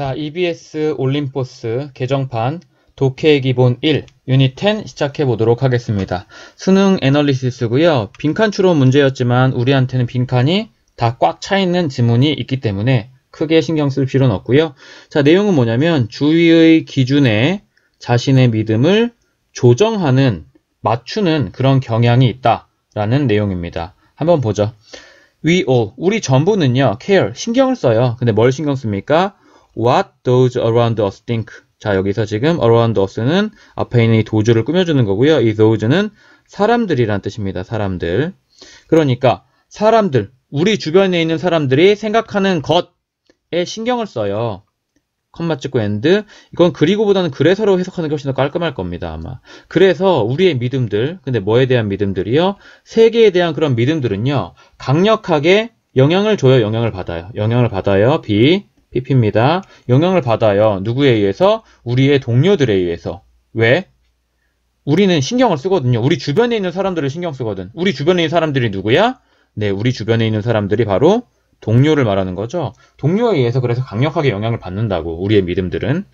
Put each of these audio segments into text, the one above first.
자, EBS 올림포스 개정판 독해 기본 1 유닛 10 시작해 보도록 하겠습니다. 수능 애널리시스고요. 빈칸 추론 문제였지만 우리한테는 빈칸이 다 꽉 차 있는 지문이 있기 때문에 크게 신경 쓸 필요는 없고요. 자, 내용은 뭐냐면 주위의 기준에 자신의 믿음을 조정하는 맞추는 그런 경향이 있다라는 내용입니다. 한번 보죠. We all, 우리 전부는요, care, 신경을 써요. 근데 뭘 신경 씁니까? What those around us think. 자, 여기서 지금 around us는 앞에 있는 이 도주를 꾸며주는 거고요. 이 those는 사람들이란 뜻입니다. 사람들. 그러니까 사람들, 우리 주변에 있는 사람들이 생각하는 것에 신경을 써요. 컴마 찍고 엔드 이건 그리고보다는 그래서로 해석하는 게 훨씬 더 깔끔할 겁니다 아마 그래서 우리의 믿음들 근데 뭐에 대한 믿음들이요 세계에 대한 그런 믿음들은요 강력하게 영향을 줘요 영향을 받아요 영향을 받아요 비 PP입니다. 영향을 받아요. 누구에 의해서? 우리의 동료들에 의해서. 왜? 우리는 신경을 쓰거든요. 우리 주변에 있는 사람들을 신경 쓰거든. 우리 주변에 있는 사람들이 누구야? 네, 우리 주변에 있는 사람들이 바로 동료를 말하는 거죠. 동료에 의해서 그래서 강력하게 영향을 받는다고 우리의 믿음들은.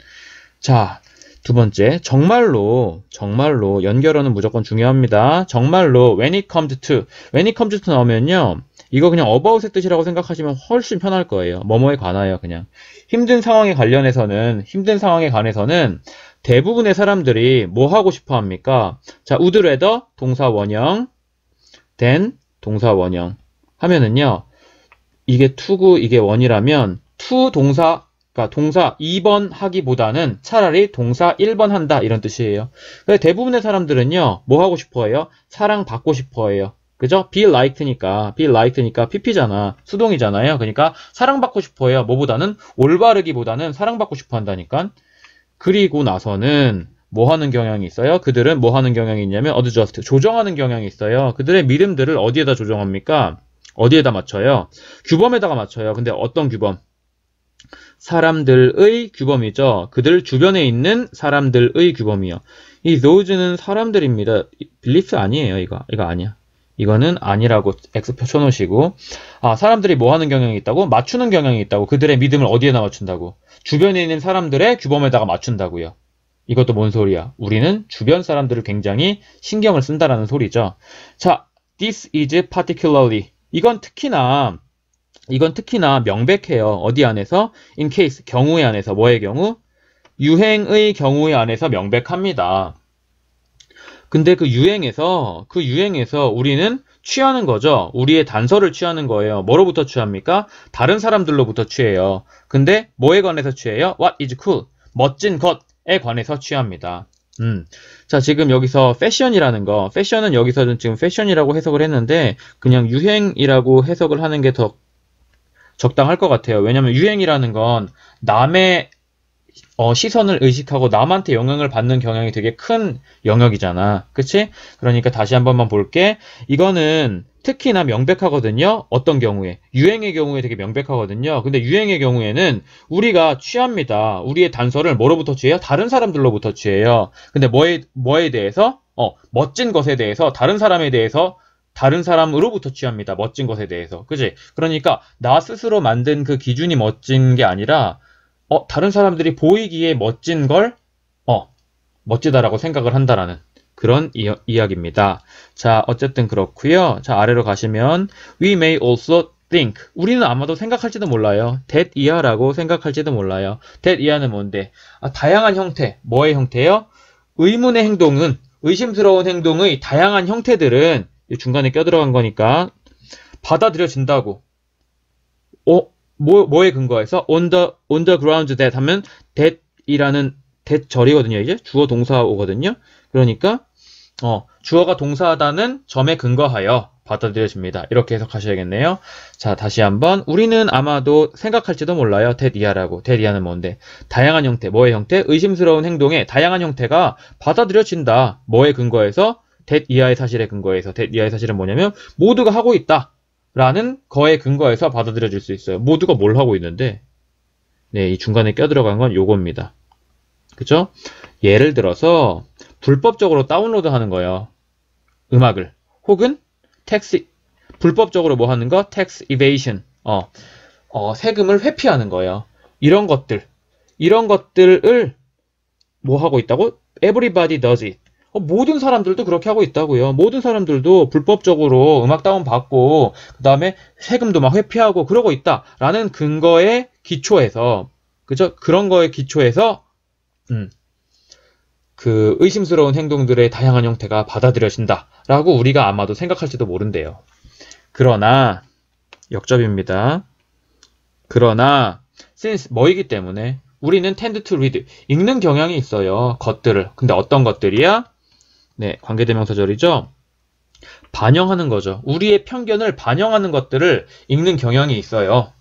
자, 두 번째, 정말로, 정말로 연결어는 무조건 중요합니다. 정말로 when it comes to, when it comes to 나오면요. 이거 그냥 about의 뜻이라고 생각하시면 훨씬 편할 거예요. 뭐뭐에 관하여 그냥. 힘든 상황에 관련해서는, 힘든 상황에 관해서는 대부분의 사람들이 뭐 하고 싶어 합니까? 자, would rather 동사 원형, then 동사 원형 하면은요. 이게 to고 이게 원이라면 to 동사 그러니까 동사 2번 하기보다는 차라리 동사 1번 한다 이런 뜻이에요. 대부분의 사람들은요. 뭐 하고 싶어해요? 사랑받고 싶어해요. 그죠? be liked니까 be liked니까 pp잖아 수동이잖아요 그러니까 사랑받고 싶어해요 뭐보다는 올바르기보다는 사랑받고 싶어 한다니까 그리고 나서는 뭐 하는 경향이 있어요? 그들은 뭐 하는 경향이 있냐면 어드저스트 조정하는 경향이 있어요 그들의 믿음들을 어디에다 조정합니까? 어디에다 맞춰요? 규범에다가 맞춰요 근데 어떤 규범? 사람들의 규범이죠. 그들 주변에 있는 사람들의 규범이요. 이 those는 사람들입니다. b e l i e f 아니에요, 이거. 이거 아니야. 이거는 아니라고 X 표쳐놓으시고 아 사람들이 뭐 하는 경향이 있다고? 맞추는 경향이 있다고 그들의 믿음을 어디에다 맞춘다고? 주변에 있는 사람들의 규범에다가 맞춘다고요 이것도 뭔 소리야 우리는 주변 사람들을 굉장히 신경을 쓴다라는 소리죠 자 this is particularly 이건 특히나 이건 특히나 명백해요 어디 안에서? in case 경우에 안에서 뭐의 경우? 유행의 경우에 안에서 명백합니다 근데 그 유행에서 그 유행에서 우리는 취하는 거죠. 우리의 단서를 취하는 거예요. 뭐로부터 취합니까? 다른 사람들로부터 취해요. 근데 뭐에 관해서 취해요? What is cool? 멋진 것에 관해서 취합니다. 음. 자, 지금 여기서 패션이라는 거, 패션은 여기서는 지금 패션이라고 해석을 했는데, 그냥 유행이라고 해석을 하는 게 더 적당할 것 같아요. 왜냐면 유행이라는 건 남의 어, 시선을 의식하고 남한테 영향을 받는 경향이 되게 큰 영역이잖아. 그치? 그러니까 다시 한 번만 볼게. 이거는 특히나 명백하거든요. 어떤 경우에? 유행의 경우에 되게 명백하거든요. 근데 유행의 경우에는 우리가 취합니다. 우리의 단서를 뭐로부터 취해요? 다른 사람들로부터 취해요. 근데 뭐에, 뭐에 대해서? 어, 멋진 것에 대해서, 다른 사람에 대해서 다른 사람으로부터 취합니다. 멋진 것에 대해서. 그지? 그러니까 나 스스로 만든 그 기준이 멋진 게 아니라 어, 다른 사람들이 보이기에 멋진 걸, 어, 멋지다라고 생각을 한다라는 그런 이야, 기입니다 자, 어쨌든 그렇고요. 자, 아래로 가시면 we may also think. 우리는 아마도 생각할지도 몰라요. that 이하라고 생각할지도 몰라요. that 이하는 뭔데? 아, 다양한 형태. 뭐의 형태요? 의문의 행동은 의심스러운 행동의 다양한 형태들은 중간에 껴들어간 거니까 받아들여진다고. 어? 뭐, 뭐에 근거해서 on the, on the ground that 하면 that이라는 that 절이거든요. 이제 주어 동사오거든요. 그러니까 어, 주어가 동사하다는 점에 근거하여 받아들여집니다. 이렇게 해석하셔야겠네요. 자, 다시 한번. 우리는 아마도 생각할지도 몰라요. 데디아라고. 데디아는 뭔데? 다양한 형태, 뭐의 형태? 의심스러운 행동의 다양한 형태가 받아들여진다. 뭐에 근거해서? 데디아의 사실에 근거해서. 데디아의 사실은 뭐냐면, 모두가 하고 있다. 라는 거에 근거해서 받아들여 질수 있어요. 모두가 뭘 하고 있는데 네, 이 중간에 껴들어간 건 요겁니다. 그죠? 예를 들어서 불법적으로 다운로드 하는 거예요. 음악을. 혹은 텍스 불법적으로 뭐 하는 거? 텍스 이베이션. 어. 어, 세금을 회피하는 거예요. 이런 것들. 이런 것들을 뭐 하고 있다고? Everybody does it. 어, 모든 사람들도 그렇게 하고 있다고요. 모든 사람들도 불법적으로 음악 다운 받고 그다음에 세금도 막 회피하고 그러고 있다라는 근거에기초해서 그죠? 그런 거에기초해서 음, 그 의심스러운 행동들의 다양한 형태가 받아들여진다라고 우리가 아마도 생각할지도 모른대요. 그러나 역접입니다. 그러나 since 뭐이기 때문에 우리는 tend to read 읽는 경향이 있어요. 것들을. 근데 어떤 것들이야? 네, 관계대명사절이죠. 반영하는 거죠. 우리의 편견을 반영하는 것들을 읽는 경향이 있어요.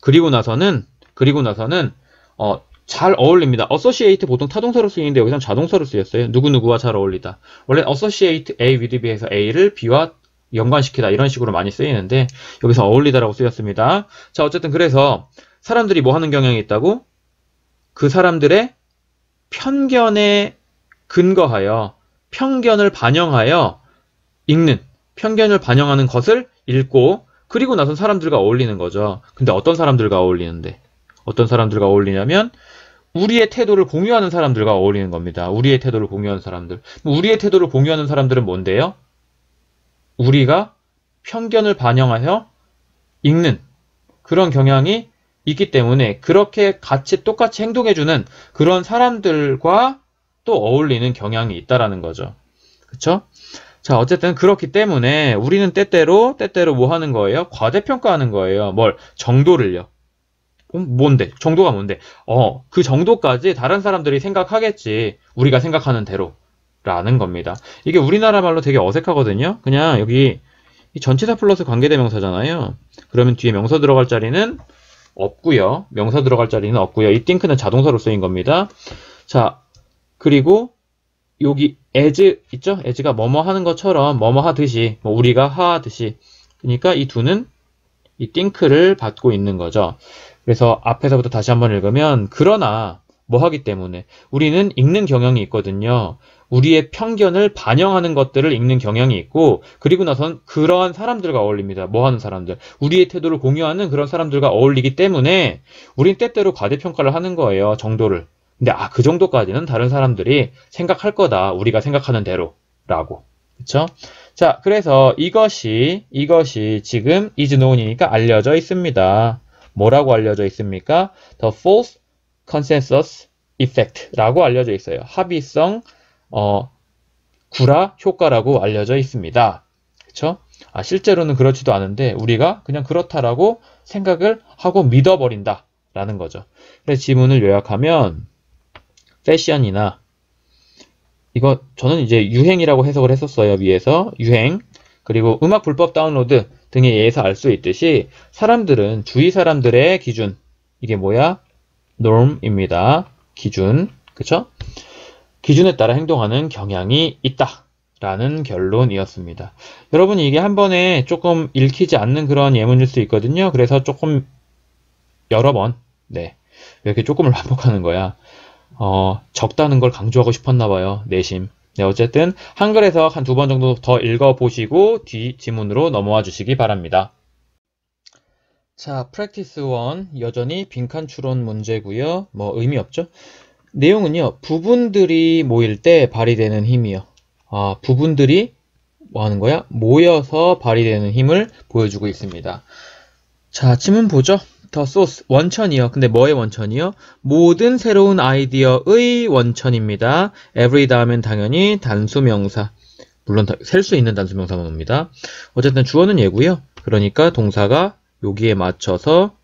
그리고 나서는 그리고 나서는 어, 잘 어울립니다. associate 보통 타동사로 쓰이는데 여기선 자동사로 쓰였어요. 누구누구와 잘 어울리다. 원래 associate A with B에서 A를 B와 연관시키다 이런 식으로 많이 쓰이는데 여기서 어울리다라고 쓰였습니다. 자 어쨌든 그래서 사람들이 뭐 하는 경향이 있다고? 그 사람들의 편견에 근거하여 편견을 반영하여 읽는, 편견을 반영하는 것을 읽고 그리고 나선 사람들과 어울리는 거죠. 근데 어떤 사람들과 어울리는데? 어떤 사람들과 어울리냐면 우리의 태도를 공유하는 사람들과 어울리는 겁니다. 우리의 태도를 공유하는 사람들. 뭐 우리의 태도를 공유하는 사람들은 뭔데요? 우리가 편견을 반영하여 읽는 그런 경향이 있기 때문에 그렇게 같이 똑같이 행동해주는 그런 사람들과 또 어울리는 경향이 있다라는 거죠. 그렇죠? 자, 어쨌든 그렇기 때문에 우리는 때때로 때때로 뭐 하는 거예요? 과대평가하는 거예요. 뭘 정도를요. 어? 뭔데? 정도가 뭔데? 어, 그 정도까지 다른 사람들이 생각하겠지. 우리가 생각하는 대로. 라는 겁니다. 이게 우리나라 말로 되게 어색하거든요. 그냥 여기 전치사 플러스 관계대명사잖아요. 그러면 뒤에 명사 들어갈 자리는 없고요. 명사 들어갈 자리는 없고요. 이 띵크는 자동사로 쓰인 겁니다. 자, 그리고 여기 as 있죠? as가 뭐뭐 하는 것처럼 뭐뭐 하듯이 뭐 우리가 하듯이 그러니까 이 두는 이 t 크를 받고 있는 거죠. 그래서 앞에서부터 다시 한번 읽으면 그러나 뭐 하기 때문에 우리는 읽는 경향이 있거든요. 우리의 편견을 반영하는 것들을 읽는 경향이 있고 그리고 나선 그러한 사람들과 어울립니다. 뭐 하는 사람들. 우리의 태도를 공유하는 그런 사람들과 어울리기 때문에 우린 때때로 과대평가를 하는 거예요. 정도를. 근데 아그 정도까지는 다른 사람들이 생각할 거다 우리가 생각하는 대로라고 그렇죠? 자 그래서 이것이 이것이 지금 is known이니까 알려져 있습니다. 뭐라고 알려져 있습니까? The false consensus effect라고 알려져 있어요. 합의성 어, 구라 효과라고 알려져 있습니다. 그렇죠? 아, 실제로는 그렇지도 않은데 우리가 그냥 그렇다라고 생각을 하고 믿어버린다라는 거죠. 그래서 지문을 요약하면 패션이나 이거 저는 이제 유행이라고 해석을 했었어요. 위에서 유행 그리고 음악 불법 다운로드 등에 의해서 알 수 있듯이 사람들은 주위 사람들의 기준 이게 뭐야? norm입니다. 기준 그쵸? 기준에 따라 행동하는 경향이 있다. 라는 결론이었습니다. 여러분 이게 한 번에 조금 읽히지 않는 그런 예문일 수 있거든요. 그래서 조금 여러 번, 네. 왜 이렇게 조금을 반복하는 거야? 어, 적다는 걸 강조하고 싶었나 봐요. 내심. 네, 어쨌든 한글에서 한 두 번 정도 더 읽어보시고 뒤 지문으로 넘어와 주시기 바랍니다. 자, 프랙티스 1 여전히 빈칸 추론 문제고요. 뭐 의미 없죠? 내용은요. 부분들이 모일 때 발휘되는 힘이요. 아, 부분들이 뭐 하는 거야? 모여서 발휘되는 힘을 보여주고 있습니다. 자, 지문 보죠. 더 소스 원천이요. 근데 뭐의 원천이요? 모든 새로운 아이디어의 원천입니다. every 다음엔 당연히 단수명사. 물론 셀 수 있는 단수명사만 옵니다. 어쨌든 주어는 예고요 그러니까 동사가 여기에 맞춰서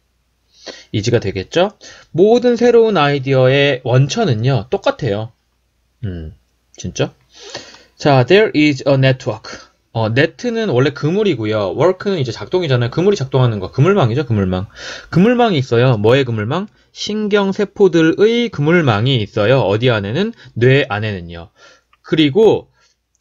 이지가 되겠죠? 모든 새로운 아이디어의 원천은요. 똑같아요. 음, 진짜? 자, there is a network. 어, 네트는 원래 그물이고요. 워크는 이제 작동이잖아요. 그물이 작동하는 거. 그물망이죠, 그물망. 그물망이 있어요. 뭐의 그물망? 신경세포들의 그물망이 있어요. 어디 안에는? 뇌 안에는요. 그리고,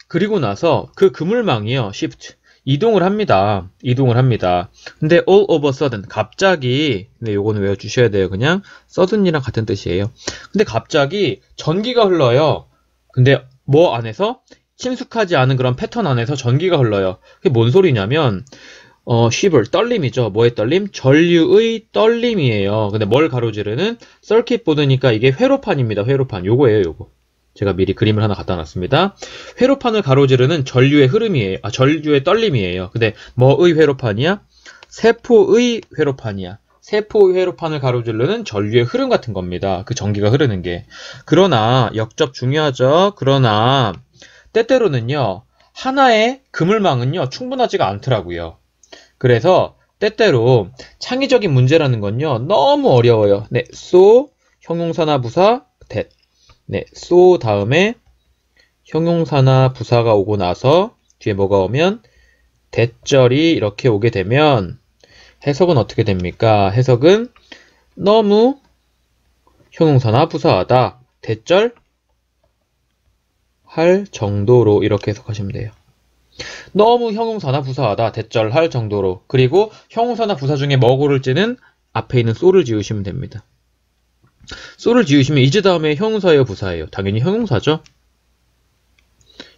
그리고 나서 그 그물망이요. shift. 이동을 합니다. 이동을 합니다. 근데 all of a sudden, 갑자기, 근데 네, 요거는 외워주셔야 돼요. 그냥 sudden이랑 같은 뜻이에요. 근데 갑자기 전기가 흘러요. 근데 뭐 안에서? 친숙하지 않은 그런 패턴 안에서 전기가 흘러요. 그게 뭔 소리냐면 어, 쉬블, 떨림이죠. 뭐의 떨림? 전류의 떨림이에요. 근데 뭘 가로지르는? 서킷보드니까 이게 회로판입니다. 회로판. 요거예요, 요거. 제가 미리 그림을 하나 갖다 놨습니다. 회로판을 가로지르는 전류의 흐름이에요. 아, 전류의 떨림이에요. 근데 뭐의 회로판이야? 세포의 회로판이야. 세포의 회로판을 가로지르는 전류의 흐름 같은 겁니다. 그 전기가 흐르는 게. 그러나, 역접 중요하죠. 그러나, 때때로는요, 하나의 그물망은요, 충분하지가 않더라고요. 그래서 때때로 창의적인 문제라는 건요, 너무 어려워요. 네, so, 형용사나 부사, that. 네, so 다음에 형용사나 부사가 오고 나서 뒤에 뭐가 오면 대절이 이렇게 오게 되면 해석은 어떻게 됩니까? 해석은 너무 형용사나 부사하다. 대절 할 정도로 이렇게 해석하시면 돼요. 너무 형용사나 부사하다 대절할 정도로 그리고 형용사나 부사 중에 먹구를 찌는 앞에 있는 소를 지우시면 됩니다. 소를 지우시면 이제 다음에 형용사예요 부사예요? 당연히 형용사죠.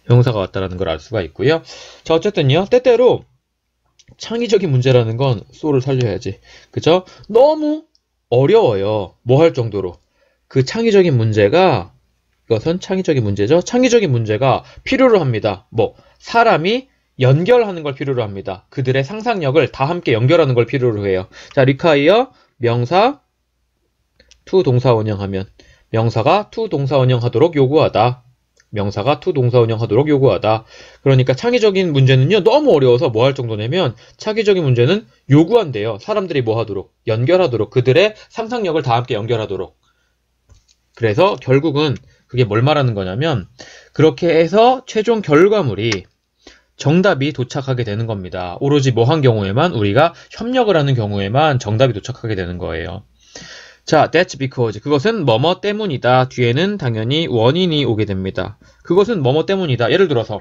형용사가 왔다라는 걸 알 수가 있고요. 자 어쨌든요 때때로 창의적인 문제라는 건소를 살려야지. 그죠? 너무 어려워요. 뭐 할 정도로. 그 창의적인 문제가 그것은 창의적인 문제죠. 창의적인 문제가 필요로 합니다. 뭐 사람이 연결하는 걸 필요로 합니다. 그들의 상상력을 다 함께 연결하는 걸 필요로 해요. 자, 리카이어 명사 t 동사 원형하면 명사가 t 동사 원형하도록 요구하다. 명사가 t 동사 원형하도록 요구하다. 그러니까 창의적인 문제는요 너무 어려워서 뭐 할 정도냐면 창의적인 문제는 요구한대요. 사람들이 뭐 하도록 연결하도록 그들의 상상력을 다 함께 연결하도록. 그래서 결국은 그게 뭘 말하는 거냐면 그렇게 해서 최종 결과물이 정답이 도착하게 되는 겁니다. 오로지 뭐 한 경우에만 우리가 협력을 하는 경우에만 정답이 도착하게 되는 거예요. 자, that's because 그것은 뭐뭐 때문이다. 뒤에는 당연히 원인이 오게 됩니다. 그것은 뭐뭐 때문이다. 예를 들어서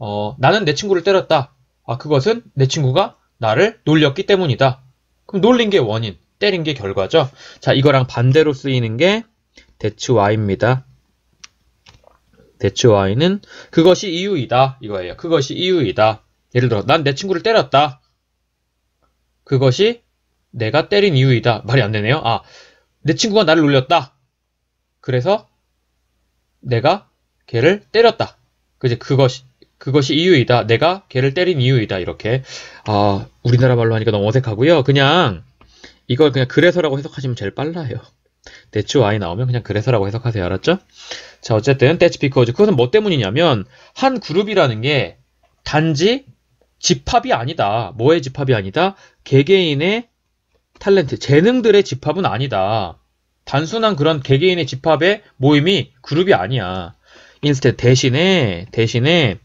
어, 나는 내 친구를 때렸다. 아, 그것은 내 친구가 나를 놀렸기 때문이다. 그럼 놀린 게 원인, 때린 게 결과죠. 자, 이거랑 반대로 쓰이는 게 that's why입니다. 대체 와이는 그것이 이유이다. 이거예요. 그것이 이유이다. 예를 들어, 난 내 친구를 때렸다. 그것이 내가 때린 이유이다. 말이 안 되네요. 아, 내 친구가 나를 놀렸다. 그래서 내가 걔를 때렸다. 그제 그것이 그것이 이유이다. 내가 걔를 때린 이유이다. 이렇게 아 우리나라 말로 하니까 너무 어색하고요. 그냥 이걸 그냥 그래서라고 해석하시면 제일 빨라요. 대추 와이 나오면 그냥 그래서라고 해석하세요. 알았죠? 자, 어쨌든 대치 비커즈 그것은 뭐 때문이냐면 한 그룹이라는 게 단지 집합이 아니다. 뭐의 집합이 아니다? 개개인의 탤런트, 재능들의 집합은 아니다. 단순한 그런 개개인의 집합의 모임이 그룹이 아니야. 인스테 대신에 대신에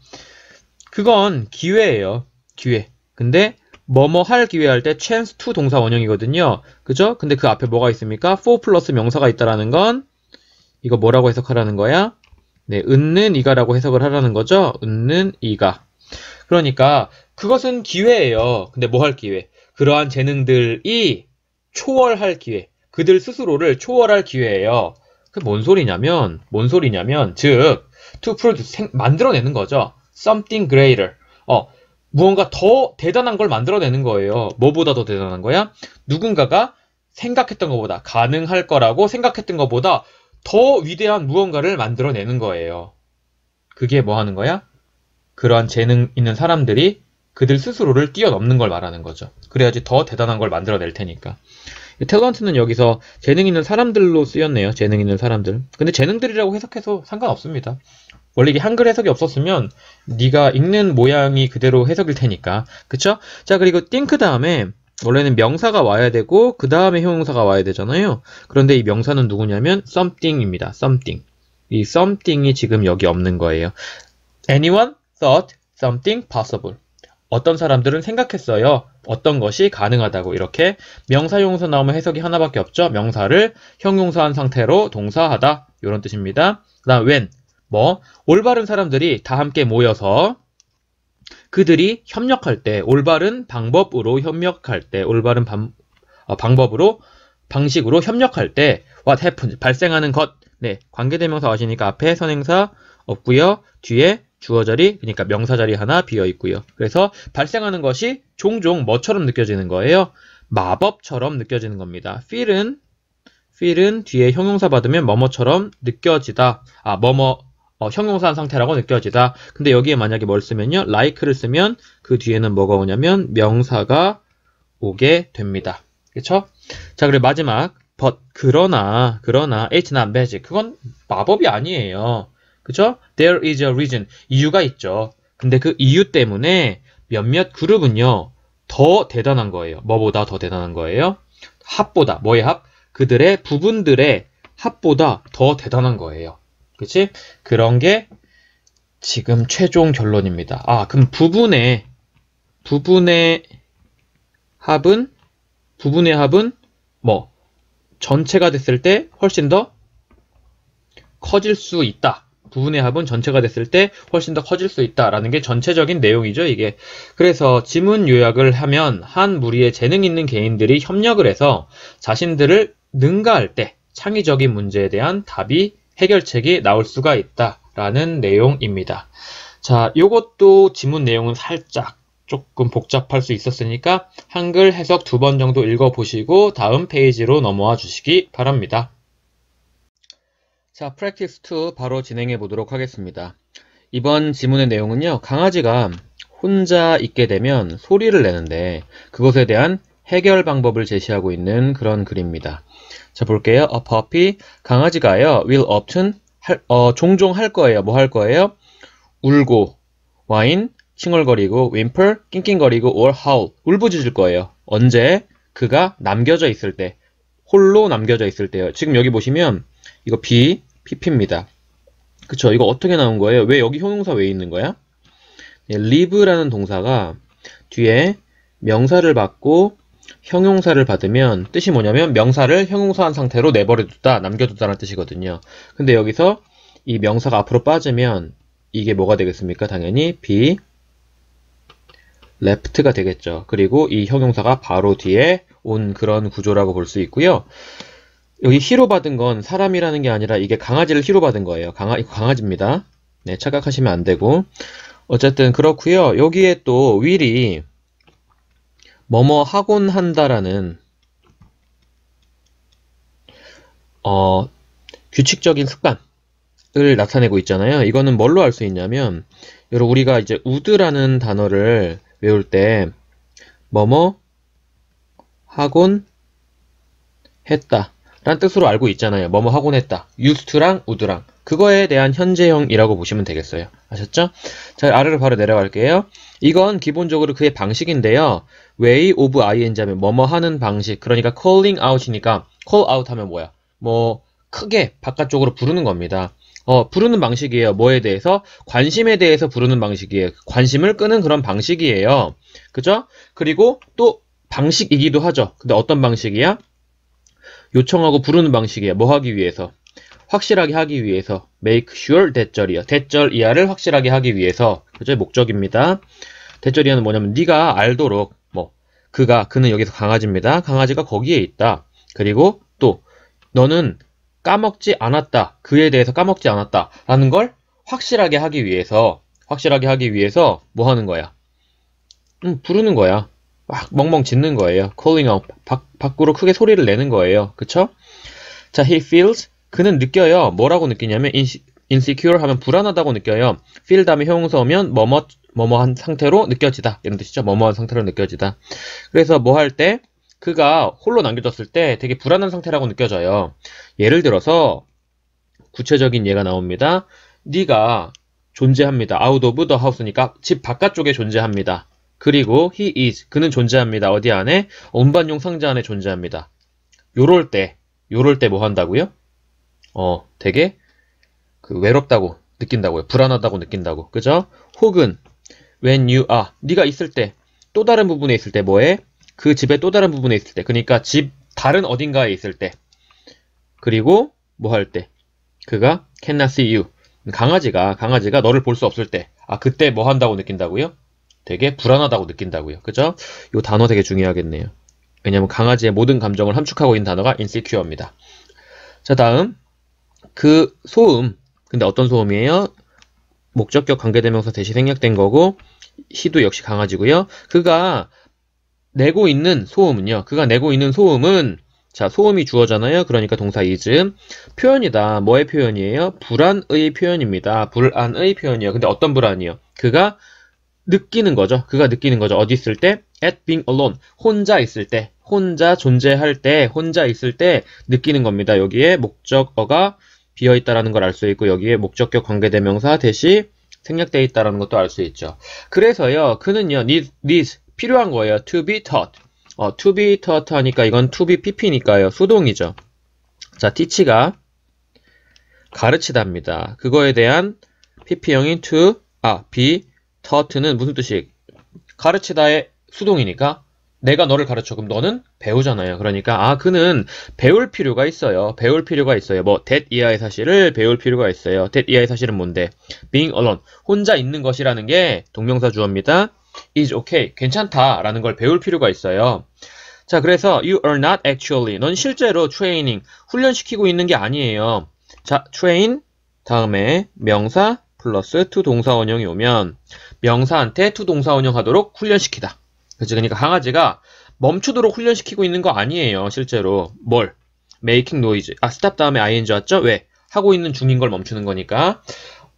그건 기회예요. 기회. 근데 뭐뭐 할 기회 할 때 chance to 동사 원형이거든요. 그죠? 근데 그 앞에 뭐가 있습니까? for 플러스 명사가 있다라는 건 이거 뭐라고 해석하라는 거야? 네, 은는 이가라고 해석을 하라는 거죠. 은는 이가. 그러니까 그것은 기회예요. 근데 뭐 할 기회? 그러한 재능들이 초월할 기회. 그들 스스로를 초월할 기회예요. 그 뭔 소리냐면 뭔 소리냐면 즉 to produce 만들어내는 거죠. something greater. 어, 무언가 더 대단한 걸 만들어내는 거예요. 뭐보다 더 대단한 거야? 누군가가 생각했던 것보다 가능할 거라고 생각했던 것보다 더 위대한 무언가를 만들어내는 거예요. 그게 뭐 하는 거야? 그러한 재능 있는 사람들이 그들 스스로를 뛰어넘는 걸 말하는 거죠. 그래야지 더 대단한 걸 만들어낼 테니까. 탤런트는 여기서 재능 있는 사람들로 쓰였네요. 재능 있는 사람들. 근데 재능들이라고 해석해서 상관없습니다. 원래 이게 한글 해석이 없었으면 네가 읽는 모양이 그대로 해석일 테니까. 그쵸? 자, 그리고 think 다음에 원래는 명사가 와야 되고 그 다음에 형용사가 와야 되잖아요. 그런데 이 명사는 누구냐면 something입니다. something. 이 something이 지금 여기 없는 거예요. Anyone thought something possible. 어떤 사람들은 생각했어요. 어떤 것이 가능하다고 이렇게 명사 용사 나오면 해석이 하나밖에 없죠. 명사를 형용사한 상태로 동사하다 이런 뜻입니다. 그다음 when 뭐 올바른 사람들이 다 함께 모여서 그들이 협력할 때 올바른 방법으로 협력할 때 올바른 방, 어, 법으로 방식으로 협력할 때 what happens 발생하는 것 네, 관계대명사 아시니까 앞에 선행사 없고요. 뒤에 주어 자리, 그러니까 명사 자리 하나 비어 있고요. 그래서 발생하는 것이 종종 뭐처럼 느껴지는 거예요? 마법처럼 느껴지는 겁니다. feel은 feel은 뒤에 형용사 받으면 뭐뭐처럼 느껴지다. 아, 뭐뭐 어, 형용사 상태라고 느껴지다. 근데 여기에 만약에 뭘 쓰면요? like를 쓰면 그 뒤에는 뭐가 오냐면 명사가 오게 됩니다. 그쵸? 자, 그리고 마지막 but 그러나 그러나 it's not magic. 그건 마법이 아니에요. 그쵸? there is a reason. 이유가 있죠. 근데 그 이유 때문에 몇몇 그룹은요. 더 대단한 거예요. 뭐보다 더 대단한 거예요? 합보다. 뭐의 합? 그들의 부분들의 합보다 더 대단한 거예요. 그치? 그런 게 지금 최종 결론입니다. 아, 그럼 부분의, 부분의 합은, 부분의 합은 뭐, 전체가 됐을 때 훨씬 더 커질 수 있다. 부분의 합은 전체가 됐을 때 훨씬 더 커질 수 있다라는 게 전체적인 내용이죠, 이게. 그래서 지문 요약을 하면 한 무리의 재능 있는 개인들이 협력을 해서 자신들을 능가할 때 창의적인 문제에 대한 답이 해결책이 나올 수가 있다라는 내용입니다. 자, 이것도 지문 내용은 살짝 조금 복잡할 수 있었으니까 한글 해석 두 번 정도 읽어보시고 다음 페이지로 넘어와 주시기 바랍니다. 자, 프랙티스 2 바로 진행해 보도록 하겠습니다. 이번 지문의 내용은요. 강아지가 혼자 있게 되면 소리를 내는데 그것에 대한 해결 방법을 제시하고 있는 그런 글입니다. 자 볼게요. A puppy 강아지가요. will often 할, 어, 종종 뭐 할 거예요. 뭐 할 거예요? 울고 whine 칭얼거리고 whimper 낑낑거리고 or howl 울부짖을 거예요. 언제? 그가 남겨져 있을 때 홀로 남겨져 있을 때요. 지금 여기 보시면 이거 be pp입니다. 그쵸? 이거 어떻게 나온 거예요? 왜 여기 형용사 왜 있는 거야? 네, live라는 동사가 뒤에 명사를 받고 형용사를 받으면 뜻이 뭐냐면 명사를 형용사한 상태로 내버려두다, 남겨두다라는 뜻이거든요. 근데 여기서 이 명사가 앞으로 빠지면 이게 뭐가 되겠습니까? 당연히 be left가 되겠죠. 그리고 이 형용사가 바로 뒤에 온 그런 구조라고 볼 수 있고요. 여기 히로 받은 건 사람이라는 게 아니라 이게 강아지를 히로 받은 거예요. 강아, 강아지입니다. 네, 착각하시면 안 되고. 어쨌든 그렇고요. 여기에 또 will이 뭐뭐 하곤 한다라는 어, 규칙적인 습관을 나타내고 있잖아요. 이거는 뭘로 알 수 있냐면 여러분 우리가 이제 우드라는 단어를 외울 때 뭐뭐 하곤 했다 라는 뜻으로 알고 있잖아요. 뭐뭐 하곤 했다. 유스트랑 우드랑 그거에 대한 현재형이라고 보시면 되겠어요. 아셨죠? 자, 아래로 바로 내려갈게요. 이건 기본적으로 그의 방식인데요. way of ing 하면 뭐뭐 하는 방식 그러니까 calling out이니까 call out 하면 뭐야 뭐 크게 바깥쪽으로 부르는 겁니다 어, 부르는 방식이에요. 뭐에 대해서? 관심에 대해서 부르는 방식이에요. 관심을 끄는 그런 방식이에요. 그죠? 그리고 또 방식이기도 하죠. 근데 어떤 방식이야? 요청하고 부르는 방식이에요. 뭐 하기 위해서? 확실하게 하기 위해서. make sure 대절이요. 대절 이하를 확실하게 하기 위해서. 그죠? 목적입니다. 대절이하는 뭐냐면 네가 알도록 그가 그는 여기서 강아지입니다. 강아지가 거기에 있다. 그리고 또 너는 까먹지 않았다. 그에 대해서 까먹지 않았다. 라는 걸 확실하게 하기 위해서 확실하게 하기 위해서 뭐 하는 거야? 음, 부르는 거야. 막 멍멍 짖는 거예요. calling out. 바, 밖으로 크게 소리를 내는 거예요. 그쵸? 자, he feels. 그는 느껴요. 뭐라고 느끼냐면 in, insecure 하면 불안하다고 느껴요. feel 다음에 형용사오면 뭐뭐 뭐뭐한 상태로 느껴지다 이런 뜻이죠. 뭐뭐한 상태로 느껴지다. 그래서 뭐 할 때 그가 홀로 남겨졌을 때 되게 불안한 상태라고 느껴져요. 예를 들어서 구체적인 예가 나옵니다. 네가 존재합니다. out of the house니까 집 바깥쪽에 존재합니다. 그리고 he is 그는 존재합니다. 어디 안에? 운반용 상자 안에 존재합니다. 요럴 때 요럴 때 뭐 한다고요? 어, 되게 그 외롭다고 느낀다고요. 불안하다고 느낀다고. 그죠? 혹은 when you are 네가 있을 때 또 다른 부분에 있을 때 뭐해? 그집에또 다른 부분에 있을 때. 그러니까 집 다른 어딘가에 있을 때. 그리고 뭐 할 때? 그가 cannot see you. 강아지가 강아지가 너를 볼 수 없을 때. 아, 그때 뭐 한다고 느낀다고요? 되게 불안하다고 느낀다고요. 그죠? 이 단어 되게 중요하겠네요. 왜냐면 강아지의 모든 감정을 함축하고 있는 단어가 insecure입니다. 자, 다음. 그 소음, 근데 어떤 소음이에요? 목적격 관계대명사 대시 생략된 거고 시도 역시 강아지고요. 그가 내고 있는 소음은요. 그가 내고 있는 소음은 자 소음이 주어잖아요. 그러니까 동사 이즈 표현이다. 뭐의 표현이에요? 불안의 표현입니다. 불안의 표현이요. 근데 어떤 불안이요? 그가 느끼는 거죠. 그가 느끼는 거죠. 어디 있을 때? at being alone. 혼자 있을 때. 혼자 존재할 때. 혼자 있을 때 느끼는 겁니다. 여기에 목적어가 비어 있다라는 걸 알 수 있고 여기에 목적격 관계대명사 대시 생략되어 있다라는 것도 알 수 있죠. 그래서요. 그는요. need n e e s 필요한 거예요. to be taught. 어, to be taught 하니까 이건 to be pp니까요. 수동이죠. 자, teach가 가르치답니다. 그거에 대한 pp형인 to 아, be taught는 무슨 뜻이? 가르치다의 수동이니까 내가 너를 가르쳐. 그럼 너는 배우잖아요. 그러니까, 아, 그는 배울 필요가 있어요. 배울 필요가 있어요. 뭐, that 이하의 사실을 배울 필요가 있어요. that 이하의 사실은 뭔데? being alone. 혼자 있는 것이라는 게 동명사 주어입니다. is okay. 괜찮다. 라는 걸 배울 필요가 있어요. 자, 그래서 you are not actually. 넌 실제로 training. 훈련시키고 있는 게 아니에요. 자, train. 다음에 명사 플러스 to 동사 원형이 오면 명사한테 to 동사 원형 하도록 훈련시키다. 그치? 그러니까 강아지가 멈추도록 훈련시키고 있는 거 아니에요, 실제로. 뭘? making noise. 아, stop 다음에 ing 왔죠? 왜? 하고 있는 중인 걸 멈추는 거니까.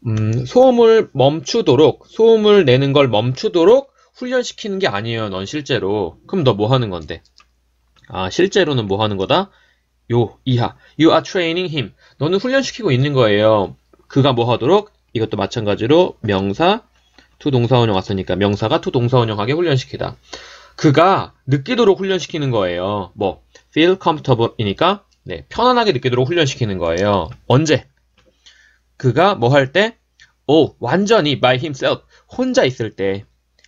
음, 소음을 멈추도록, 소음을 내는 걸 멈추도록 훈련시키는 게 아니에요, 넌 실제로. 그럼 너 뭐 하는 건데? 아, 실제로는 뭐 하는 거다? 요, 이하. You are training him. 너는 훈련시키고 있는 거예요. 그가 뭐 하도록? 이것도 마찬가지로 명사, to 동사원형 왔으니까 명사가 to 동사원형하게 훈련시키다. 그가 느끼도록 훈련시키는 거예요. 뭐 feel comfortable이니까 네, 편안하게 느끼도록 훈련시키는 거예요. 언제? 그가 뭐 할 때? 오, 완전히 by himself, 혼자 있을 때.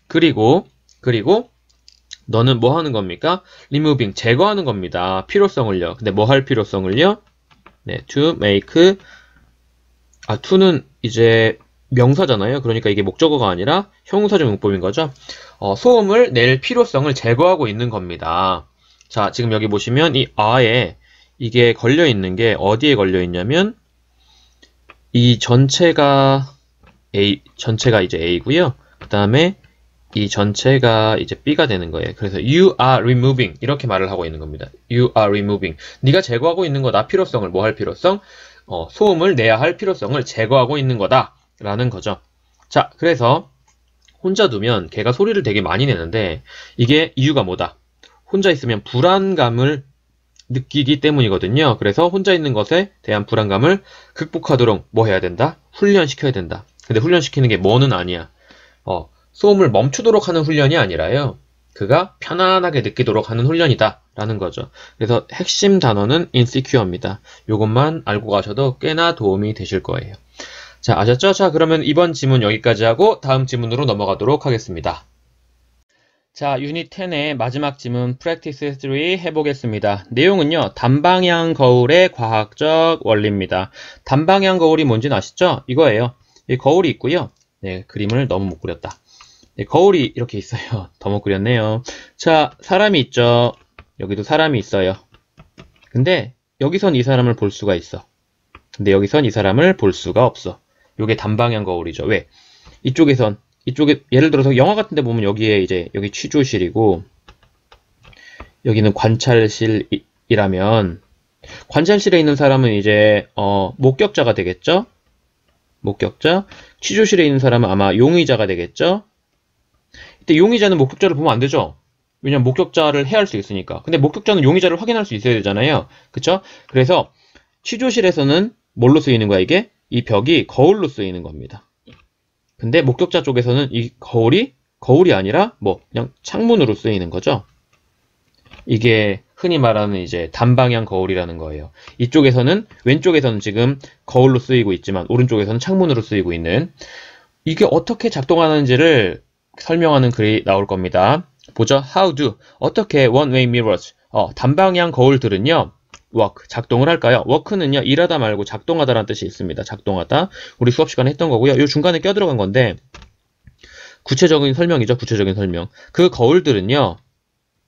그리고, 그리고, 너는 뭐 하는 겁니까? removing, 제거하는 겁니다. 필요성을요. 근데 뭐 할 필요성을요? 네, to make, 아, to는 이제 명사잖아요. 그러니까 이게 목적어가 아니라 형용사적 용법인 거죠. 어, 소음을 낼 필요성을 제거하고 있는 겁니다. 자, 지금 여기 보시면 이 아에 이게 걸려 있는 게 어디에 걸려 있냐면 이 전체가 A 전체가 이제 A고요. 그다음에 이 전체가 이제 B가 되는 거예요. 그래서 you are removing 이렇게 말을 하고 있는 겁니다. you are removing. 네가 제거하고 있는 거다 필요성을 뭐 할 필요성? 어, 소음을 내야 할 필요성을 제거하고 있는 거다. 라는 거죠. 자, 그래서 혼자 두면 개가 소리를 되게 많이 내는데 이게 이유가 뭐다? 혼자 있으면 불안감을 느끼기 때문이거든요. 그래서 혼자 있는 것에 대한 불안감을 극복하도록 뭐 해야 된다? 훈련시켜야 된다. 근데 훈련시키는 게 뭐는 아니야. 어, 소음을 멈추도록 하는 훈련이 아니라요. 그가 편안하게 느끼도록 하는 훈련이다. 라는 거죠. 그래서 핵심 단어는 insecure입니다. 이것만 알고 가셔도 꽤나 도움이 되실 거예요. 자, 아셨죠? 자, 그러면 이번 지문 여기까지 하고 다음 지문으로 넘어가도록 하겠습니다. 자, 유닛 10의 마지막 지문 프랙티스 3 해보겠습니다. 내용은요, 단방향 거울의 과학적 원리입니다. 단방향 거울이 뭔지는 아시죠? 이거예요. 이 거울이 있고요. 네, 그림을 너무 못 그렸다. 네, 거울이 이렇게 있어요. 더 못 그렸네요. 자, 사람이 있죠. 여기도 사람이 있어요. 근데 여기선 이 사람을 볼 수가 있어. 근데 여기선 이 사람을 볼 수가 없어. 요게 단방향 거울이죠. 왜? 이쪽에선 이쪽에 예를 들어서 영화 같은 데 보면 여기에 이제 여기 취조실이고 여기는 관찰실이라면 관찰실에 있는 사람은 이제 어, 목격자가 되겠죠? 목격자. 취조실에 있는 사람은 아마 용의자가 되겠죠? 이때 용의자는 목격자를 보면 안 되죠? 왜냐면 목격자를 해할 수 있으니까. 근데 목격자는 용의자를 확인할 수 있어야 되잖아요. 그쵸? 그래서 취조실에서는 뭘로 쓰이는 거야, 이게? 이 벽이 거울로 쓰이는 겁니다. 근데 목격자 쪽에서는 이 거울이 거울이 아니라 뭐 그냥 창문으로 쓰이는 거죠. 이게 흔히 말하는 이제 단방향 거울이라는 거예요. 이쪽에서는 왼쪽에서는 지금 거울로 쓰이고 있지만 오른쪽에서는 창문으로 쓰이고 있는 이게 어떻게 작동하는지를 설명하는 글이 나올 겁니다. 보죠. How do 어떻게 one way mirrors 어, 단방향 거울들은요. w o 작동을 할까요? 워크는요 일하다 말고 작동하다라는 뜻이 있습니다. 작동하다. 우리 수업 시간에 했던 거고요. 이 중간에 껴들어간 건데, 구체적인 설명이죠. 구체적인 설명. 그 거울들은요,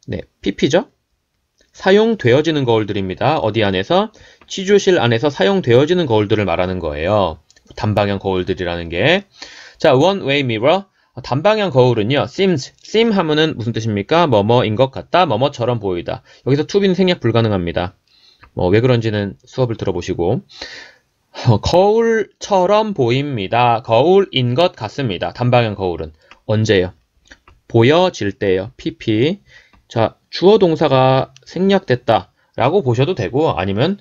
네, PP죠? 사용되어지는 거울들입니다. 어디 안에서? 치조실 안에서 사용되어지는 거울들을 말하는 거예요. 단방향 거울들이라는 게. 자, one-way mirror. 단방향 거울은요, seems, seem 하면은 무슨 뜻입니까? 뭐뭐인 것 같다, 뭐뭐처럼 보이다. 여기서 to be는 생략 불가능합니다. 뭐왜 그런지는 수업을 들어보시고 어, 거울처럼 보입니다. 거울인 것 같습니다. 단방형 거울은 언제요? 보여질 때요 PP. 자, 주어 동사가 생략됐다 라고 보셔도 되고 아니면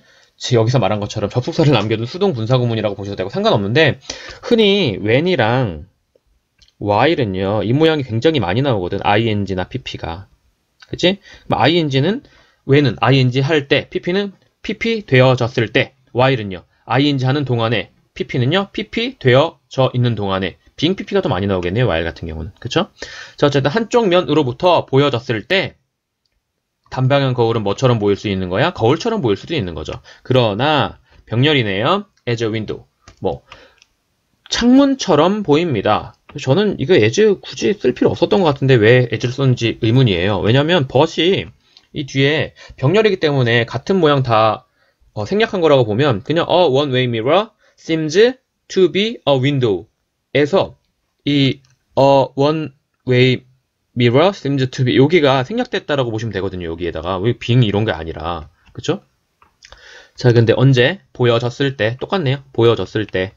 여기서 말한 것처럼 접속사를 남겨둔 수동 분사구문이라고 보셔도 되고 상관없는데 흔히 when이랑 while은요 이 모양이 굉장히 많이 나오거든 ing나 pp가 그치? 뭐 ing는 when은 ing 할 때 pp는 pp 되어졌을 때 while은요. ing 하는 동안에 pp는요. pp 되어져 있는 동안에 빙 pp가 더 많이 나오겠네요. while 같은 경우는. 그쵸? 자, 어쨌든 한쪽 면으로부터 보여졌을 때 단방향 거울은 뭐처럼 보일 수 있는 거야? 거울처럼 보일 수도 있는 거죠. 그러나 병렬이네요. as a window. 뭐 창문처럼 보입니다. 저는 이거 as 굳이 쓸 필요 없었던 것 같은데 왜 as를 썼는지 의문이에요. 왜냐면 하하 벗이 이 뒤에 병렬이기 때문에 같은 모양 다 어, 생략한 거라고 보면 그냥 a one-way mirror seems to be a window 에서 이 a one-way mirror seems to be 여기가 생략됐다라고 보시면 되거든요. 여기에다가 왜 빙 이런 게 아니라 그쵸? 자 근데 언제 보여졌을 때 똑같네요. 보여졌을 때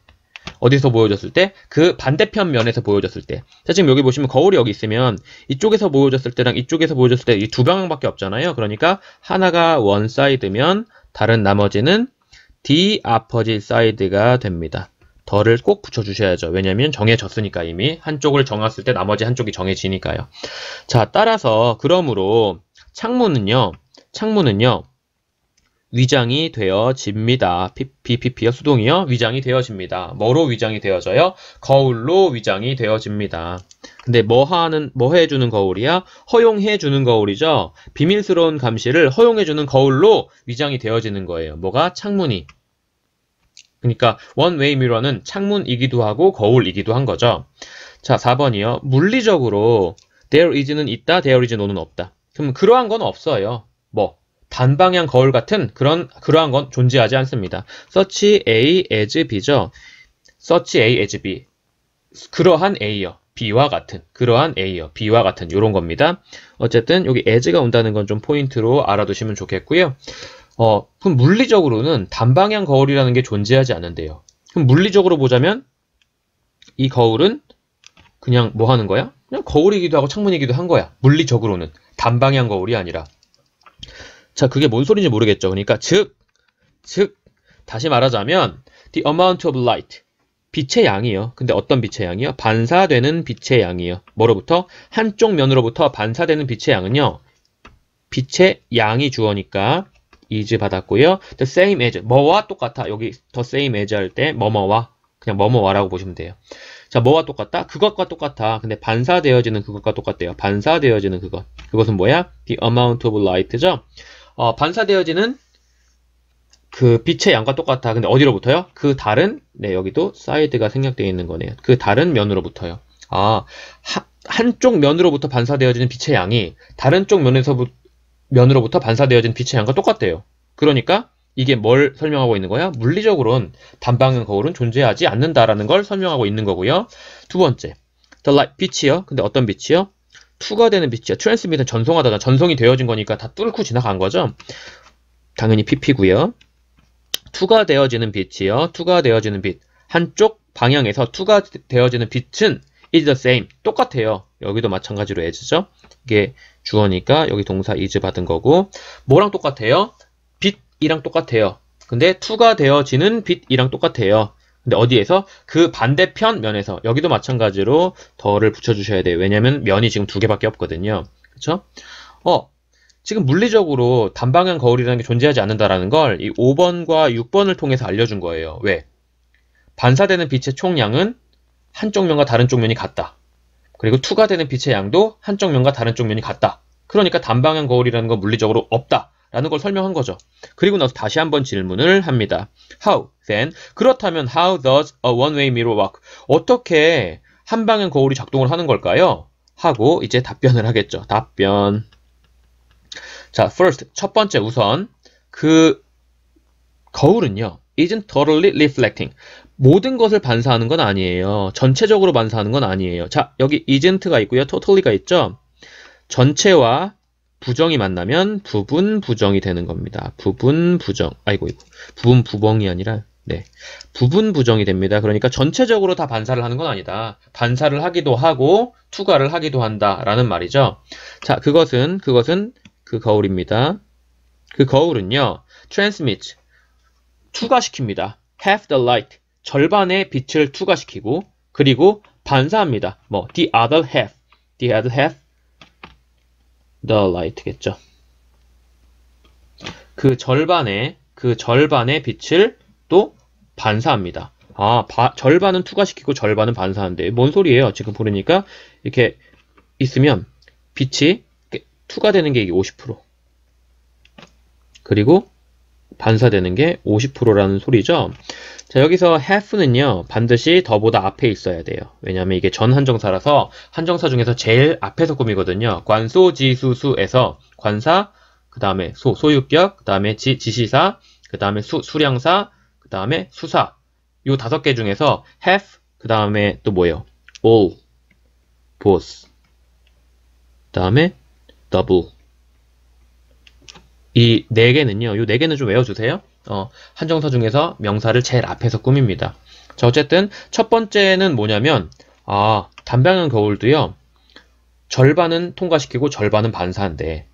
어디서 보여졌을 때? 그 반대편 면에서 보여졌을 때. 자, 지금 여기 보시면 거울이 여기 있으면 이쪽에서 보여졌을 때랑 이쪽에서 보여졌을 때 이 두 방향밖에 없잖아요. 그러니까 하나가 원 사이드면 다른 나머지는 D 아퍼지 사이드가 됩니다. 덜을 꼭 붙여주셔야죠. 왜냐면 하 정해졌으니까 이미 한쪽을 정했을 때 나머지 한쪽이 정해지니까요. 자, 따라서 그러므로 창문은요. 창문은요. 위장이 되어집니다. BPP요? 수동이요? 위장이 되어집니다. 뭐로 위장이 되어져요? 거울로 위장이 되어집니다. 근데 뭐 하는, 뭐 해주는 거울이야? 허용해주는 거울이죠? 비밀스러운 감시를 허용해주는 거울로 위장이 되어지는 거예요. 뭐가? 창문이. 그러니까 원웨이 미러는 창문이기도 하고 거울이기도 한 거죠. 자, 4번이요. 물리적으로 there is는 있다, there is no는 없다. 그럼 그러한 건 없어요. 뭐? 단방향 거울 같은 그런 그러한 건 존재하지 않습니다. search A as B죠. search A as B. 그러한 A요. B와 같은 그러한 A요. B와 같은 이런 겁니다. 어쨌든 여기 as가 온다는 건 좀 포인트로 알아두시면 좋겠고요. 어, 그럼 물리적으로는 단방향 거울이라는 게 존재하지 않는데요. 그럼 물리적으로 보자면 이 거울은 그냥 뭐 하는 거야? 그냥 거울이기도 하고 창문이기도 한 거야. 물리적으로는 단방향 거울이 아니라. 자, 그게 뭔 소리인지 모르겠죠. 그러니까 즉, 즉 다시 말하자면 the amount of light 빛의 양이요. 근데 어떤 빛의 양이요? 반사되는 빛의 양이요. 뭐로부터? 한쪽 면으로부터 반사되는 빛의 양은요. 빛의 양이 주어니까 is 받았고요. The same as 뭐와 똑같아. 여기 the same as 할 때 뭐뭐와 그냥 뭐뭐와라고 보시면 돼요. 자, 뭐와 똑같다? 그것과 똑같아. 근데 반사되어지는 그것과 똑같대요. 반사되어지는 그것. 그것은 뭐야? The amount of light죠. 어, 반사되어지는 그 빛의 양과 똑같아. 근데 어디로부터요? 그 다른 네 여기도 사이드가 생략되어 있는 거네요. 그 다른 면으로부터요. 아 하, 한쪽 면으로부터 반사되어지는 빛의 양이 다른 쪽 면에서 면으로부터 반사되어진 빛의 양과 똑같대요. 그러니까 이게 뭘 설명하고 있는 거야? 물리적으로는 단방향 거울은 존재하지 않는다라는 걸 설명하고 있는 거고요. 두 번째, the light 빛이요. 근데 어떤 빛이요? 투과되는 빛이야. 트랜스미터 전송하다가 전송이 되어진 거니까 다 뚫고 지나간 거죠. 당연히 PP고요. 투과되어지는 빛이요. 투과되어지는 빛. 한쪽 방향에서 투과되어지는 빛은 is the same. 똑같아요. 여기도 마찬가지로 as죠. 이게 주어니까 여기 동사 is 받은 거고 뭐랑 똑같아요? 빛이랑 똑같아요. 근데 투과되어지는 빛이랑 똑같아요. 근데 어디에서? 그 반대편 면에서 여기도 마찬가지로 더를 붙여주셔야 돼요. 왜냐면 하 면이 지금 두 개밖에 없거든요. 그렇 어, 지금 물리적으로 단방향 거울이라는 게 존재하지 않는다라는 걸 이 5번과 6번을 통해서 알려준 거예요. 왜? 반사되는 빛의 총량은 한쪽 면과 다른 쪽 면이 같다. 그리고 투가 되는 빛의 양도 한쪽 면과 다른 쪽 면이 같다. 그러니까 단방향 거울이라는 건 물리적으로 없다. 라는 걸 설명한 거죠. 그리고 나서 다시 한번 질문을 합니다. How, then? 그렇다면 how does a one-way mirror work? 어떻게 한 방향 거울이 작동을 하는 걸까요? 하고 이제 답변을 하겠죠. 답변. 자, first, 첫 번째 우선 그 거울은요. isn't totally reflecting. 모든 것을 반사하는 건 아니에요. 전체적으로 반사하는 건 아니에요. 자, 여기 isn't가 있고요. totally가 있죠. 전체와 부정이 만나면 부분 부정이 되는 겁니다. 부분 부정. 아이고 이거. 부분 부정이 아니라 네. 부분 부정이 됩니다. 그러니까 전체적으로 다 반사를 하는 건 아니다. 반사를 하기도 하고 투과를 하기도 한다라는 말이죠. 자, 그것은 그것은 그 거울입니다. 그 거울은요. transmit 투과시킵니다. half the light 절반의 빛을 투과시키고 그리고 반사합니다. 뭐 the other half the other half the light겠죠. 그 절반의 그 절반의 빛을 또 반사합니다. 아, 바, 절반은 투과시키고 절반은 반사하는데뭔 소리예요? 지금 보니까 이렇게 있으면 빛이 투과되는 게50% 그리고 반사되는 게 50%라는 소리죠. 자, 여기서 have는요, 반드시 더보다 앞에 있어야 돼요. 왜냐하면 이게 전 한정사라서 한정사 중에서 제일 앞에서 꾸미거든요. 관소, 지수, 수에서 관사, 그 다음에 소, 소유격, 그 다음에 지시사, 그 다음에 수, 수량사, 그 다음에 수사. 요 다섯 개 중에서 have, 그 다음에 또 뭐예요? all, both, 그 다음에 double, 이네 개는요. 이 네 개는 좀 외워주세요. 어, 한정서 중에서 명사를 제일 앞에서 꾸밉니다. 자, 어쨌든 첫 번째는 뭐냐면 아, 담배는 거울도요. 절반은 통과시키고 절반은 반사한데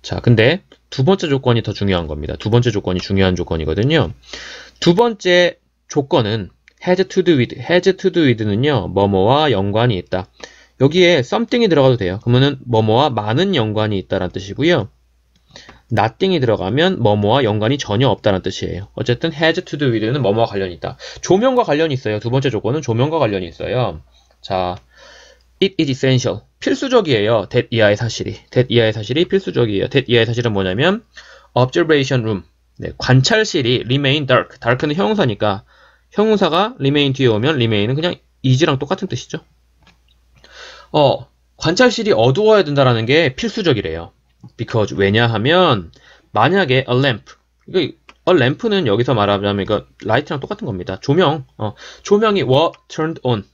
자, 근데 두 번째 조건이 더 중요한 겁니다. 두 번째 조건이 중요한 조건이거든요. 두 번째 조건은 has to do with, has to do with는요. 뭐뭐와 연관이 있다. 여기에 something이 들어가도 돼요. 그러면은 뭐뭐와 많은 연관이 있다라는 뜻이고요. nothing이 들어가면 뭐뭐와 연관이 전혀 없다는 뜻이에요. 어쨌든 has to do with는 뭐뭐와 관련이 있다. 조명과 관련이 있어요. 두 번째 조건은 조명과 관련이 있어요. 자, it is essential. 필수적이에요. that 이하의 사실이. that 이하의 사실이 필수적이에요. that 이하의 사실은 뭐냐면 observation room. 네, 관찰실이 remain dark. dark는 형용사니까 형용사가 remain 뒤에 오면 remain은 그냥 is랑 똑같은 뜻이죠. 어, 관찰실이 어두워야 된다라는 게 필수적이래요. because 왜냐하면 만약에 a lamp 이거 a lamp는 여기서 말하자면 이거 라이트랑 똑같은 겁니다. 조명 어, 조명이 was turned on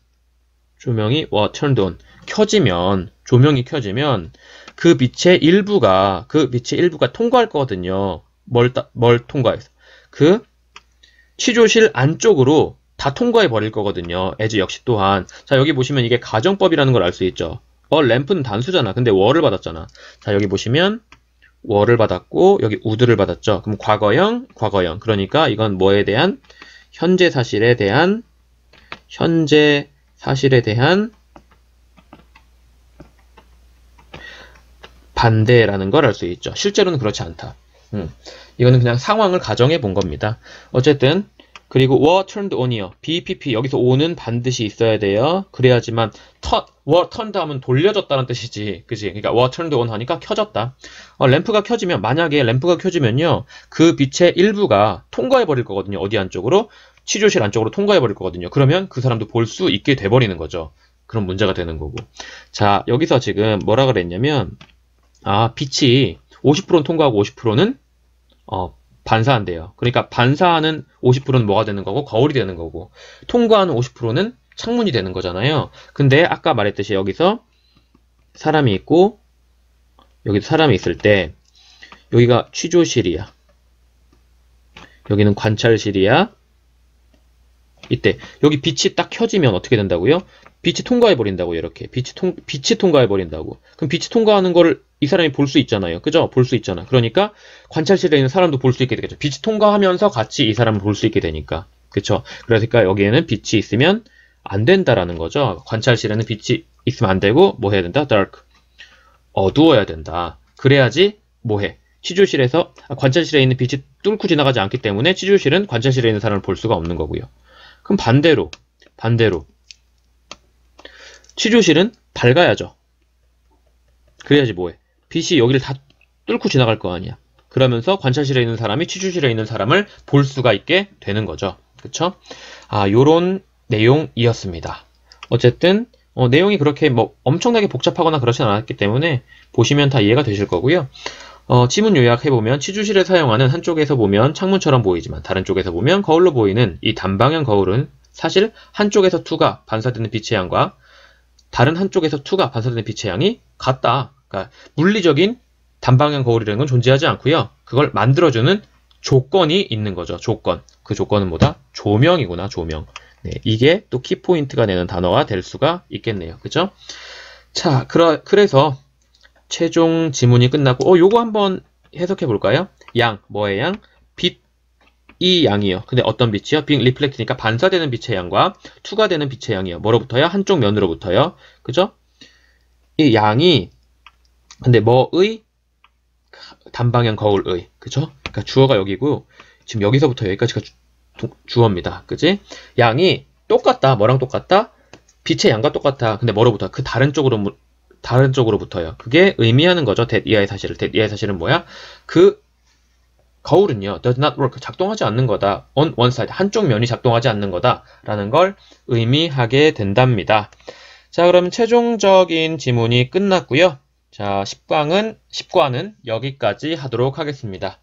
조명이 was turned on 켜지면 조명이 켜지면 그 빛의 일부가 그 빛의 일부가 통과할 거거든요. 뭘, 뭘 통과해서 그치조실 안쪽으로 다 통과해 버릴 거거든요. 에즈 역시 또한 자 여기 보시면 이게 가정법이라는 걸 알 수 있죠. 월 램프는 단수잖아. 근데 월을 받았잖아. 자, 여기 보시면 월을 받았고 여기 우드를 받았죠. 그럼 과거형, 과거형. 그러니까 이건 뭐에 대한 현재 사실에 대한 현재 사실에 대한 반대라는 걸 알 수 있죠. 실제로는 그렇지 않다. 음. 이거는 그냥 상황을 가정해 본 겁니다. 어쨌든 그리고 were turned on이요. BPP 여기서 on은 반드시 있어야 돼요. 그래야지만 터, were turned 하면 돌려졌다는 뜻이지. 그지? 그러니까 were turned on 하니까 켜졌다. 어, 램프가 켜지면 만약에 램프가 켜지면요. 그 빛의 일부가 통과해 버릴 거거든요. 어디 안쪽으로? 치료실 안쪽으로 통과해 버릴 거거든요. 그러면 그 사람도 볼 수 있게 돼 버리는 거죠. 그런 문제가 되는 거고. 자, 여기서 지금 뭐라 그랬냐면 아, 빛이 50%는 통과하고 50%는 어, 반사한대요. 그러니까 반사하는 50%는 뭐가 되는 거고 거울이 되는 거고 통과하는 50%는 창문이 되는 거잖아요. 근데 아까 말했듯이 여기서 사람이 있고 여기도 사람이 있을 때 여기가 취조실이야. 여기는 관찰실이야. 이때 여기 빛이 딱 켜지면 어떻게 된다고요? 빛이 통과해 버린다고 이렇게 빛이 통 빛이 통과해 버린다고. 그럼 빛이 통과하는 거를 이 사람이 볼 수 있잖아요. 그죠? 볼 수 있잖아. 그러니까 관찰실에 있는 사람도 볼 수 있게 되겠죠. 빛이 통과하면서 같이 이 사람을 볼 수 있게 되니까. 그쵸? 그러니까 여기에는 빛이 있으면 안 된다라는 거죠. 관찰실에는 빛이 있으면 안 되고 뭐 해야 된다? dark. 어두워야 된다. 그래야지 뭐 해? 치조실에서 아, 관찰실에 있는 빛이 뚫고 지나가지 않기 때문에 치조실은 관찰실에 있는 사람을 볼 수가 없는 거고요. 그럼 반대로 반대로 치조실은 밝아야죠. 그래야지 뭐해? 빛이 여기를 다 뚫고 지나갈 거 아니야. 그러면서 관찰실에 있는 사람이 치조실에 있는 사람을 볼 수가 있게 되는 거죠. 그쵸? 아, 요런 내용이었습니다. 어쨌든 어, 내용이 그렇게 뭐 엄청나게 복잡하거나 그렇진 않았기 때문에 보시면 다 이해가 되실 거고요. 어, 지문 요약해보면 치주실을 사용하는 한쪽에서 보면 창문처럼 보이지만 다른 쪽에서 보면 거울로 보이는 이단방형 거울은 사실 한쪽에서 투가 반사되는 빛의 양과 다른 한쪽에서 투가 반사되는 빛의 양이 같다. 그러니까 물리적인 단방형 거울이라는 건 존재하지 않고요. 그걸 만들어주는 조건이 있는 거죠. 조건. 그 조건은 뭐다? 조명이구나. 조명. 네, 이게 또 키포인트가 되는 단어가 될 수가 있겠네요. 그죠? 자, 그러, 그래서 최종 지문이 끝나고 어, 요거 한번 해석해 볼까요? 양, 뭐의 양? 빛, 이 양이요. 근데 어떤 빛이요? 빙 리플렉트니까 반사되는 빛의 양과 투과되는 빛의 양이요. 뭐로부터요? 한쪽 면으로부터요. 그죠? 이 양이 근데 뭐의 단방향 거울의 그죠? 그러니까 주어가 여기고 지금 여기서부터 여기까지가 주, 주어입니다. 그지? 양이 똑같다. 뭐랑 똑같다? 빛의 양과 똑같다. 근데 뭐로부터? 그 다른 쪽으로 다른 쪽으로 붙어요. 그게 의미하는 거죠. t 이하의 사실을. t 이하의 사실은 뭐야? 그 거울은요. does not work. 작동하지 않는 거다. on one side. 한쪽 면이 작동하지 않는 거다. 라는 걸 의미하게 된답니다. 자, 그럼 최종적인 지문이 끝났고요. 자, 10강은 10과는 여기까지 하도록 하겠습니다.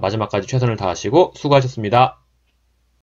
마지막까지 최선을 다하시고 수고하셨습니다.